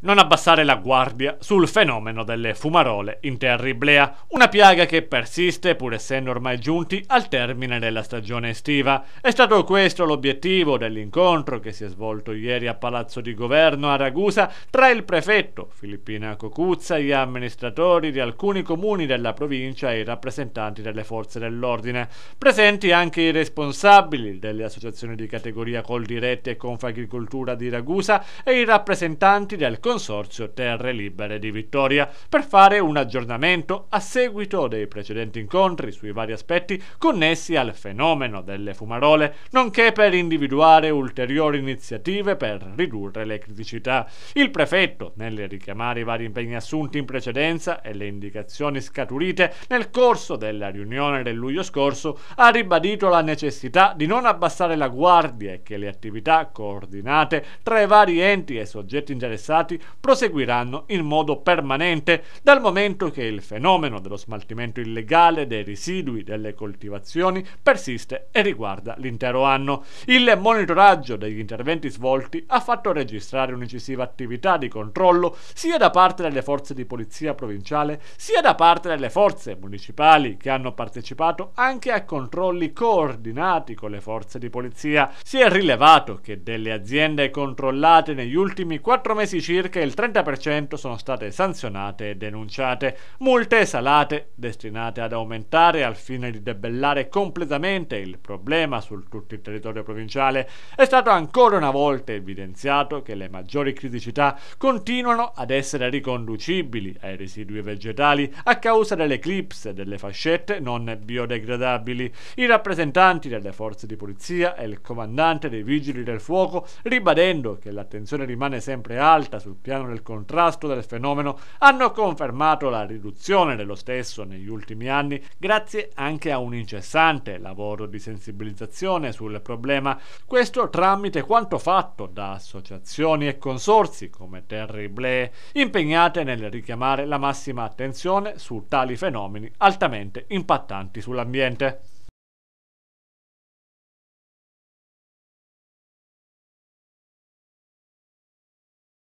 non abbassare la guardia sul fenomeno delle fumarole in terriblea, una piaga che persiste pur essendo ormai giunti al termine della stagione estiva. È stato questo l'obiettivo dell'incontro che si è svolto ieri a Palazzo di Governo a Ragusa tra il prefetto Filippina Cocuzza, gli amministratori di alcuni comuni della provincia e i rappresentanti delle forze dell'ordine, presenti anche i responsabili delle associazioni di categoria Coldiretti e Confagricoltura di Ragusa e i rappresentanti del Consorzio Terre Libere di Vittoria per fare un aggiornamento a seguito dei precedenti incontri sui vari aspetti connessi al fenomeno delle fumarole, nonché per individuare ulteriori iniziative per ridurre le criticità. Il prefetto, nel richiamare i vari impegni assunti in precedenza e le indicazioni scaturite nel corso della riunione del luglio scorso, ha ribadito la necessità di non abbassare la guardia e che le attività coordinate tra i vari enti e soggetti interessati impianti proseguiranno in modo permanente dal momento che il fenomeno dello smaltimento illegale dei residui delle coltivazioni persiste e riguarda l'intero anno. Il monitoraggio degli interventi svolti ha fatto registrare un'incisiva attività di controllo sia da parte delle forze di polizia provinciale sia da parte delle forze municipali che hanno partecipato anche a controlli coordinati con le forze di polizia. Si è rilevato che delle aziende controllate negli ultimi quattro mesi circa circa il 30% sono state sanzionate e denunciate, multe salate destinate ad aumentare al fine di debellare completamente il problema su tutto il territorio provinciale. È stato ancora una volta evidenziato che le maggiori criticità continuano ad essere riconducibili ai residui vegetali a causa dell'eclipse delle fascette non biodegradabili. I rappresentanti delle forze di polizia e il comandante dei vigili del fuoco, ribadendo che l'attenzione rimane sempre alta sul piano del contrasto del fenomeno hanno confermato la riduzione dello stesso negli ultimi anni grazie anche a un incessante lavoro di sensibilizzazione sul problema, questo tramite quanto fatto da associazioni e consorsi come Terry Blair impegnate nel richiamare la massima attenzione su tali fenomeni altamente impattanti sull'ambiente.